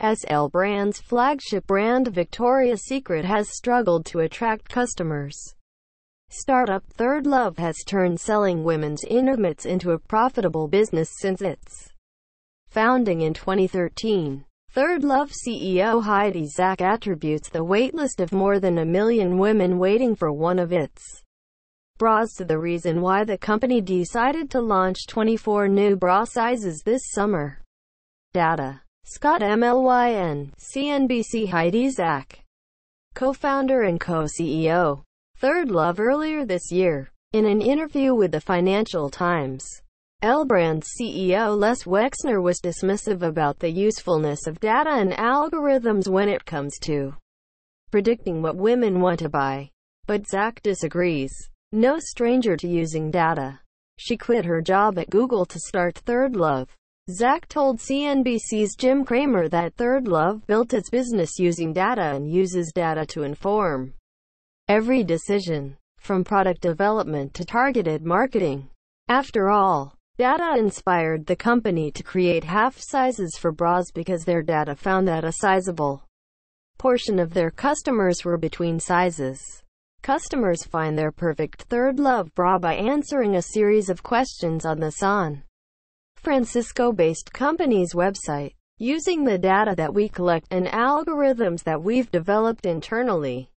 SL brand's flagship brand Victoria's Secret has struggled to attract customers. Startup Third Love has turned selling women's intimates into a profitable business since its founding in 2013. Third Love CEO Heidi Zack attributes the waitlist of more than a million women waiting for one of its bras to the reason why the company decided to launch 24 new bra sizes this summer. Data Scott MLYN, CNBC Heidi Zak, co-founder and co-CEO. Third Love earlier this year. In an interview with the Financial Times, L Brands CEO Les Wexner was dismissive about the usefulness of data and algorithms when it comes to predicting what women want to buy. But Zach disagrees. No stranger to using data. She quit her job at Google to start Third Love. Zach told CNBC's Jim Cramer that Third Love built its business using data and uses data to inform every decision, from product development to targeted marketing. After all, data inspired the company to create half sizes for bras because their data found that a sizable portion of their customers were between sizes. Customers find their perfect third love bra by answering a series of questions on the SON Francisco-based company's website. Using the data that we collect and algorithms that we've developed internally,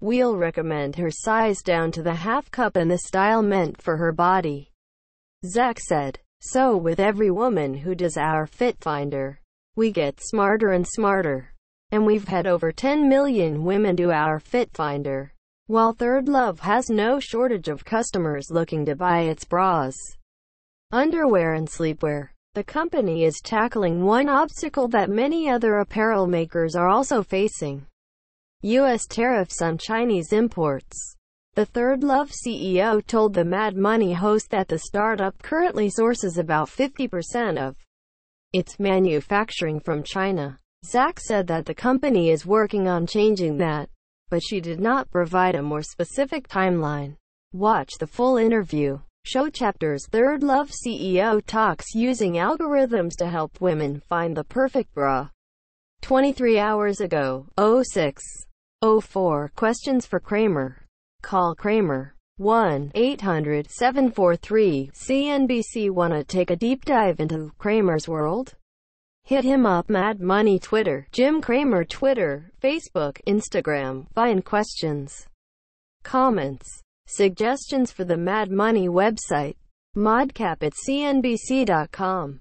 we'll recommend her size down to the half cup and the style meant for her body. Zach said. So with every woman who does our fit finder, we get smarter and smarter. And we've had over 10 million women do our fit finder. While Third Love has no shortage of customers looking to buy its bras, underwear and sleepwear. The company is tackling one obstacle that many other apparel makers are also facing. U.S. tariffs on Chinese imports. The Third Love CEO told the Mad Money host that the startup currently sources about 50% of its manufacturing from China. Zach said that the company is working on changing that, but she did not provide a more specific timeline. Watch the full interview. Show Chapter's Third Love CEO talks using algorithms to help women find the perfect bra. 23 hours ago, 06. 04 Questions for Kramer. Call Kramer. 1-800-743-CNBC Wanna take a deep dive into Kramer's world? Hit him up Mad Money Twitter, Jim Kramer Twitter, Facebook, Instagram, find questions, comments, Suggestions for the Mad Money website. Modcap at cnbc.com